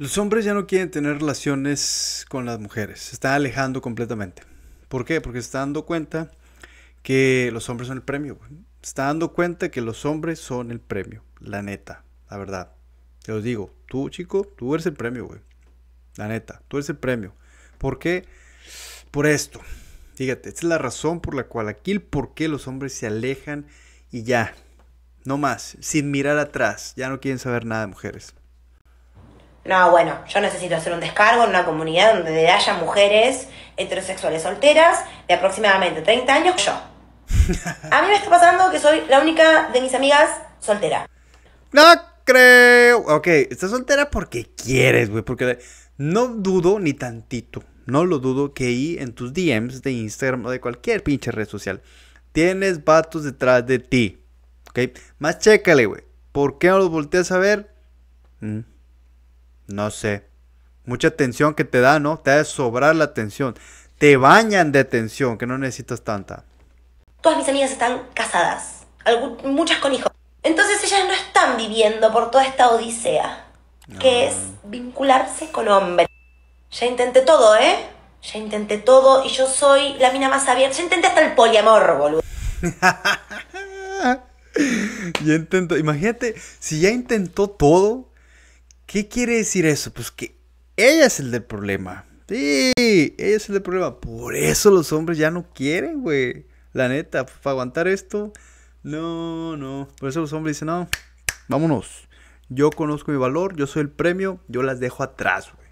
Los hombres ya no quieren tener relaciones con las mujeres, se están alejando completamente. ¿Por qué? Porque se dando cuenta que los hombres son el premio. Se está dando cuenta que los hombres son el premio, la neta, la verdad. Te lo digo, tú chico, tú eres el premio, güey. La neta, tú eres el premio. ¿Por qué? Por esto. Fíjate, esta es la razón por la cual aquí el por qué los hombres se alejan y ya, no más, sin mirar atrás, ya no quieren saber nada de mujeres no, bueno, yo necesito hacer un descargo en una comunidad donde haya mujeres heterosexuales solteras de aproximadamente 30 años, yo. A mí me está pasando que soy la única de mis amigas soltera. No creo. Ok, estás soltera porque quieres, güey. Porque no dudo ni tantito. No lo dudo que ahí en tus DMs de Instagram o de cualquier pinche red social tienes vatos detrás de ti. Ok, más chécale, güey. ¿Por qué no los volteas a ver? Mm. No sé. Mucha atención que te da, ¿no? Te da de sobrar la atención Te bañan de tensión, que no necesitas tanta. Todas mis amigas están casadas, muchas con hijos. Entonces ellas no están viviendo por toda esta odisea, que es vincularse con hombres. Ya intenté todo, ¿eh? Ya intenté todo y yo soy la mina más abierta. Ya intenté hasta el poliamor, boludo. ya intentó, imagínate, si ya intentó todo, ¿Qué quiere decir eso? Pues que ella es el del problema. Sí, ella es el del problema. Por eso los hombres ya no quieren, güey. La neta, para aguantar esto, no, no. Por eso los hombres dicen, no, vámonos. Yo conozco mi valor, yo soy el premio, yo las dejo atrás, güey.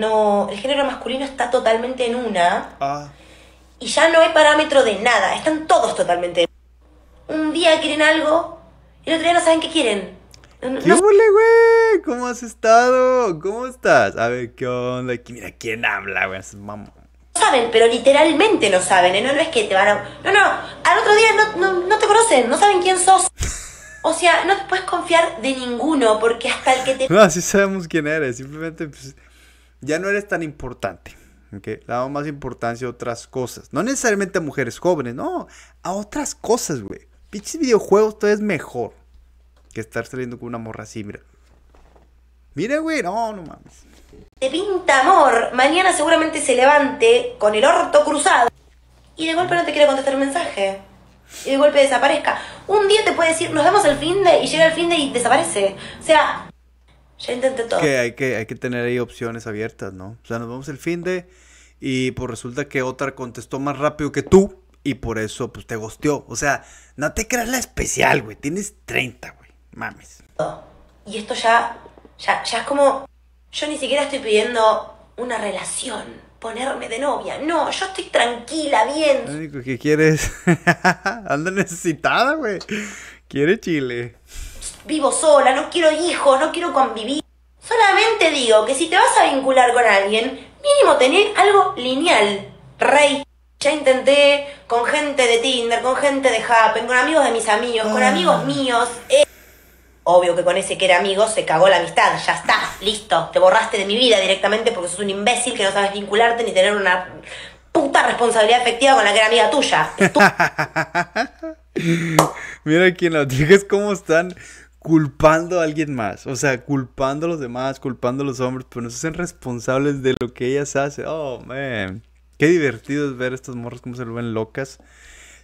No, el género masculino está totalmente en una. Ah. Y ya no hay parámetro de nada, están todos totalmente Un día quieren algo, y el otro día no saben qué quieren. ¿Qué güey? ¿Cómo has estado? ¿Cómo estás? A ver, ¿qué onda? Mira, ¿quién habla, güey? No Saben, pero literalmente no saben, ¿eh? No, es que te van a... No, no, al otro día no, te conocen, no saben quién sos. O sea, no te puedes confiar de ninguno, porque hasta el que te... No, así sabemos quién eres, simplemente pues, ya no eres tan importante. ¿ok? Le damos más importancia a otras cosas. No necesariamente a mujeres jóvenes, no. A otras cosas, güey. Pinches videojuegos todo es mejor que estar saliendo con una morra así, mira. Mira, güey, no, no mames. Te pinta amor, mañana seguramente se levante con el orto cruzado y de golpe no te quiere contestar el mensaje. Y de golpe desaparezca. Un día te puede decir, nos vemos el fin de, y llega el fin de y desaparece. O sea, ya intenté todo. Que hay que, hay que tener ahí opciones abiertas, ¿no? O sea, nos vemos el fin de y pues resulta que otra contestó más rápido que tú y por eso pues te gosteó. O sea, no te creas la especial, güey. Tienes 30, mames. Y esto ya, ya, ya es como, yo ni siquiera estoy pidiendo una relación, ponerme de novia. No, yo estoy tranquila, bien. Lo único que quieres, anda necesitada, güey. Quiere chile. Vivo sola, no quiero hijos, no quiero convivir. Solamente digo que si te vas a vincular con alguien, mínimo tener algo lineal. Rey, ya intenté con gente de Tinder, con gente de Happen, con amigos de mis amigos, con ah. amigos míos. Eh. Obvio que con ese que era amigo se cagó la amistad, ya está, listo, te borraste de mi vida directamente porque sos un imbécil que no sabes vincularte ni tener una puta responsabilidad efectiva con la que era amiga tuya. Mira quién lo es cómo están culpando a alguien más, o sea, culpando a los demás, culpando a los hombres, pero no se hacen responsables de lo que ellas hacen. Oh, man. Qué divertido es ver a morros morros como se vuelven locas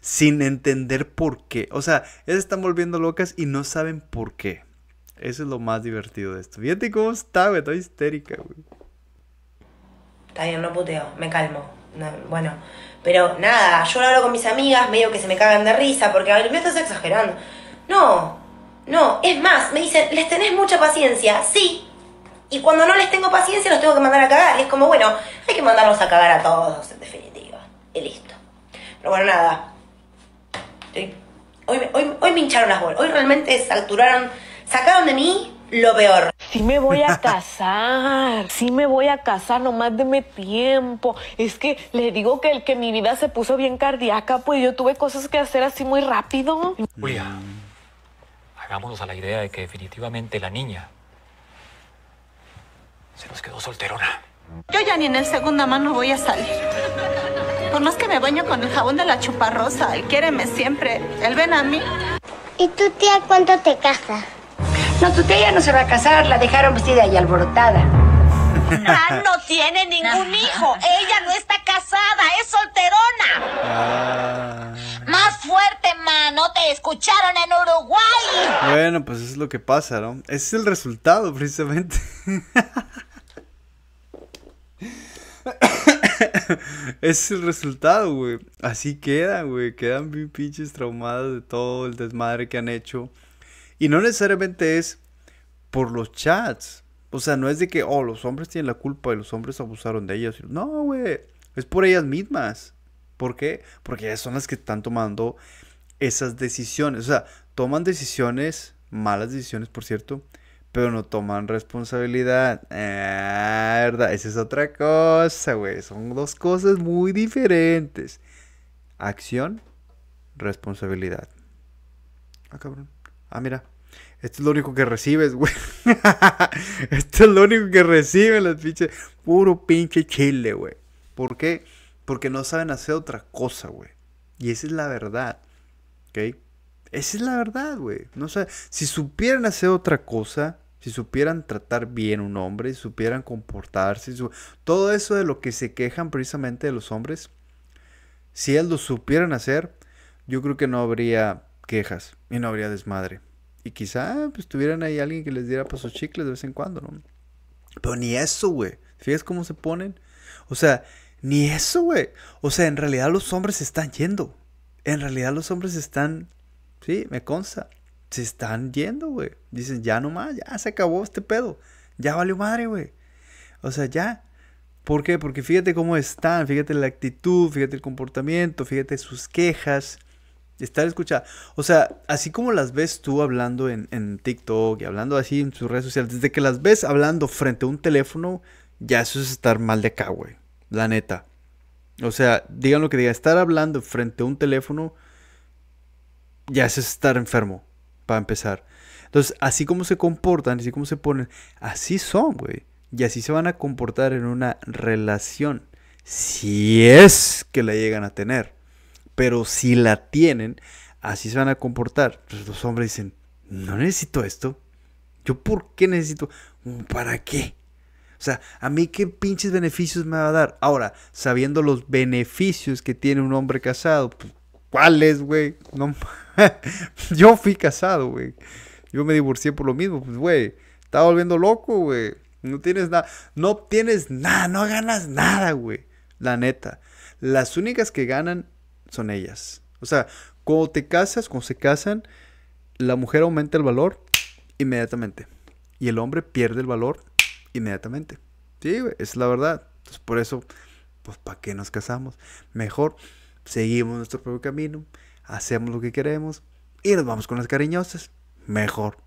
sin entender por qué. O sea, ellas están volviendo locas y no saben por qué. Eso es lo más divertido de esto. Fíjate cómo está, güey. Estoy histérica, güey. Está bien, no puteo. Me calmo. bueno, pero nada, yo lo hablo con mis amigas, medio que se me cagan de risa, porque a ver, me estás exagerando. No, no, es más, me dicen, les tenés mucha paciencia, sí. Y cuando no les tengo paciencia, los tengo que mandar a cagar. Y es como, bueno, hay que mandarlos a cagar a todos, en definitiva. Y listo. Pero bueno, nada, este, hoy, hoy, hoy me hincharon las bolas, hoy realmente saturaron, sacaron de mí lo peor. Si me voy a casar, Si me voy a casar, nomás deme tiempo. Es que le digo que, el, que mi vida se puso bien cardíaca, pues yo tuve cosas que hacer así muy rápido. Julia, mm. hagámonos a la idea de que definitivamente la niña se nos quedó solterona. Yo ya ni en el segundo mano voy a salir. Por más que me baño con el jabón de la chuparrosa, él quiéreme siempre, él ven a mí. ¿Y tu tía cuándo te casa? No, tu tía ya no se va a casar, la dejaron vestida y alborotada. Ah, no tiene ningún hijo, ella no está casada, es solterona. Ah. Más fuerte, ma no te escucharon en Uruguay. Bueno, pues eso es lo que pasa, ¿no? Ese es el resultado, precisamente. es el resultado, güey. Así queda, güey. Quedan bien pinches traumadas de todo el desmadre que han hecho. Y no necesariamente es por los chats. O sea, no es de que, oh, los hombres tienen la culpa y los hombres abusaron de ellas. No, güey. Es por ellas mismas. ¿Por qué? Porque ellas son las que están tomando esas decisiones. O sea, toman decisiones, malas decisiones, por cierto, pero no toman responsabilidad. verdad, esa es otra cosa, güey. Son dos cosas muy diferentes. Acción, responsabilidad. Ah, cabrón. Ah, mira. Esto es lo único que recibes, güey. Esto es lo único que reciben las pinches. Puro pinche chile, güey. ¿Por qué? Porque no saben hacer otra cosa, güey. Y esa es la verdad. ¿Ok? Esa es la verdad, güey. No sé, si supieran hacer otra cosa, si supieran tratar bien un hombre, si supieran comportarse, todo eso de lo que se quejan precisamente de los hombres, si ellos lo supieran hacer, yo creo que no habría quejas y no habría desmadre. Y quizá ah, pues tuvieran ahí alguien que les diera pasos sus chicles de vez en cuando, ¿no? Pero ni eso, güey. Fíjense cómo se ponen? O sea, ni eso, güey. O sea, en realidad los hombres están yendo. En realidad los hombres están... Sí, me consta se están yendo, güey. Dicen, ya nomás, ya se acabó este pedo. Ya valió madre, güey. O sea, ya. ¿Por qué? Porque fíjate cómo están, fíjate la actitud, fíjate el comportamiento, fíjate sus quejas. Estar escuchando. O sea, así como las ves tú hablando en, TikTok y hablando así en sus redes sociales, desde que las ves hablando frente a un teléfono, ya eso es estar mal de acá, güey. La neta. O sea, digan lo que digan, estar hablando frente a un teléfono, ya es estar enfermo para empezar. Entonces, así como se comportan, así como se ponen, así son, güey. Y así se van a comportar en una relación. Si es que la llegan a tener. Pero si la tienen, así se van a comportar. los hombres dicen, no necesito esto. ¿Yo por qué necesito? ¿Para qué? O sea, ¿a mí qué pinches beneficios me va a dar? Ahora, sabiendo los beneficios que tiene un hombre casado, pues, ¿Cuáles, güey? No, yo fui casado, güey. Yo me divorcié por lo mismo, pues, güey. Estaba volviendo loco, güey. No tienes nada, no tienes nada, no ganas nada, güey. La neta. Las únicas que ganan son ellas. O sea, cuando te casas, cuando se casan, la mujer aumenta el valor inmediatamente. Y el hombre pierde el valor inmediatamente. Sí, güey, es la verdad. Entonces, por eso, pues, ¿para qué nos casamos? Mejor seguimos nuestro propio camino, hacemos lo que queremos y nos vamos con las cariñosas. Mejor.